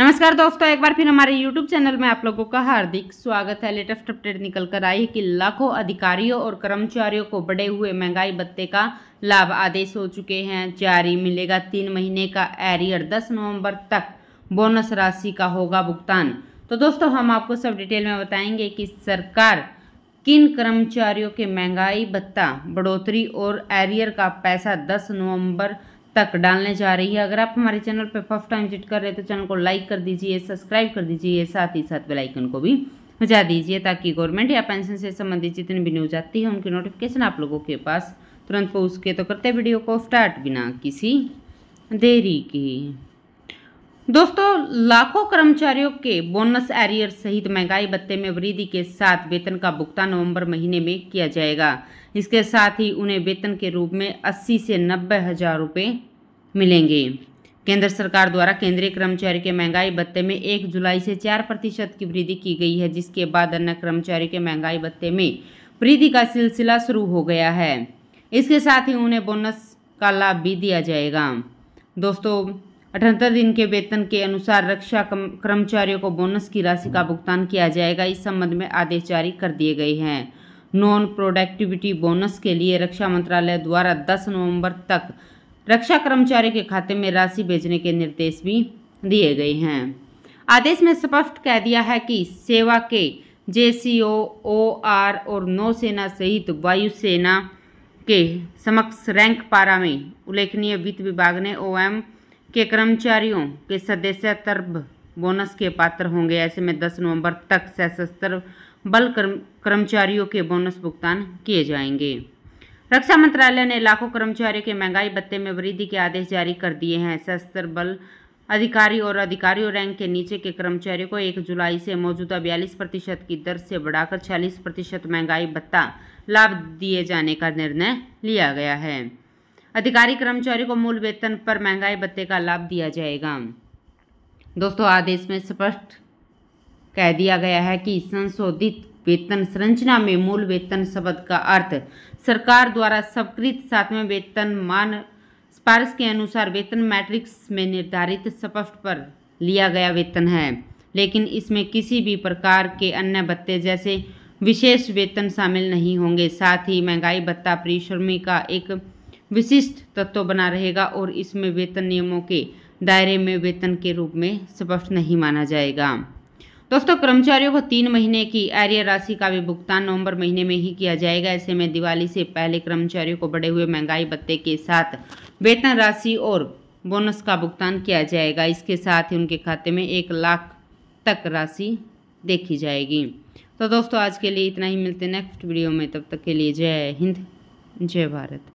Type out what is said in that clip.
नमस्कार दोस्तों एक बार फिर हमारे YouTube चैनल में आप लोगों का हार्दिक स्वागत है लेटेस्ट अपडेट निकल कर आई है कि लाखों अधिकारियों और कर्मचारियों को बढ़े हुए महंगाई भत्ते का लाभ आदेश हो चुके हैं जारी मिलेगा तीन महीने का एरियर 10 नवंबर तक बोनस राशि का होगा भुगतान तो दोस्तों हम आपको सब डिटेल में बताएंगे कि सरकार किन कर्मचारियों के महंगाई भत्ता बढ़ोतरी और एरियर का पैसा दस नवम्बर तक डालने जा रही है अगर आप हमारे चैनल पर फर्स्ट टाइम विजिट कर रहे हैं तो चैनल को लाइक कर दीजिए सब्सक्राइब कर दीजिए साथ ही साथ बेलाइकन को भी बजा दीजिए ताकि गवर्नमेंट या पेंशन से संबंधित जितनी भी न्यूज आती है उनकी नोटिफिकेशन आप लोगों के पास तुरंत पहुँच के तो करते वीडियो को स्टार्ट बिना किसी देरी की दोस्तों लाखों कर्मचारियों के बोनस एरियर सहित महंगाई भत्ते में वृद्धि के साथ वेतन का भुगतान नवंबर महीने में किया जाएगा इसके साथ ही उन्हें वेतन के रूप में 80 से नब्बे हजार रुपये मिलेंगे केंद्र सरकार द्वारा केंद्रीय कर्मचारी के महंगाई भत्ते में एक जुलाई से चार प्रतिशत की वृद्धि की गई है जिसके बाद अन्य कर्मचारियों के महंगाई भत्ते में वृद्धि का सिलसिला शुरू हो गया है इसके साथ ही उन्हें बोनस का लाभ भी दिया जाएगा दोस्तों अठहत्तर दिन के वेतन के अनुसार रक्षा कर्मचारियों को बोनस की राशि का भुगतान किया जाएगा इस संबंध में आदेश जारी कर दिए गए हैं नॉन प्रोडक्टिविटी बोनस के लिए रक्षा मंत्रालय द्वारा 10 नवंबर तक रक्षा कर्मचारियों के खाते में राशि भेजने के निर्देश भी दिए गए हैं आदेश में स्पष्ट कह दिया है कि सेवा के जे सी ओ ओ आर और नौसेना सहित वायुसेना के समक्ष रैंक पारा में उल्लेखनीय वित्त विभाग ने ओ एम के कर्मचारियों के सदस्य तर्ब बोनस के पात्र होंगे ऐसे में 10 नवंबर तक सशस्त्र बल कर्मचारियों के बोनस भुगतान किए जाएंगे रक्षा मंत्रालय ने लाखों कर्मचारियों के महंगाई भत्ते में वृद्धि के आदेश जारी कर दिए हैं सशस्त्र बल अधिकारी और अधिकारियों रैंक के नीचे के कर्मचारियों को 1 जुलाई से मौजूदा 42 प्रतिशत की दर से बढ़ाकर 40 प्रतिशत महंगाई भत्ता लाभ दिए जाने का निर्णय लिया गया है अधिकारी कर्मचारी को मूल वेतन पर महंगाई भत्ते का लाभ दिया जाएगा दोस्तों आदेश में स्पष्ट कह दिया गया है कि संशोधित वेतन संरचना में मूल वेतन शब्द का अर्थ सरकार द्वारा स्वकृत सातवें वेतन मान सिफारिश के अनुसार वेतन मैट्रिक्स में निर्धारित स्पष्ट पर लिया गया वेतन है लेकिन इसमें किसी भी प्रकार के अन्य भत्ते जैसे विशेष वेतन शामिल नहीं होंगे साथ ही महंगाई भत्ता परिश्रमी का एक विशिष्ट तत्व बना रहेगा और इसमें वेतन नियमों के दायरे में वेतन के रूप में स्पष्ट नहीं माना जाएगा दोस्तों कर्मचारियों को तीन महीने की आर्य राशि का भी भुगतान नवंबर महीने में ही किया जाएगा ऐसे में दिवाली से पहले कर्मचारियों को बढ़े हुए महंगाई भत्ते के साथ वेतन राशि और बोनस का भुगतान किया जाएगा इसके साथ ही उनके खाते में एक लाख तक राशि देखी जाएगी तो दोस्तों आज के लिए इतना ही मिलते नेक्स्ट वीडियो में तब तक के लिए जय हिंद जय भारत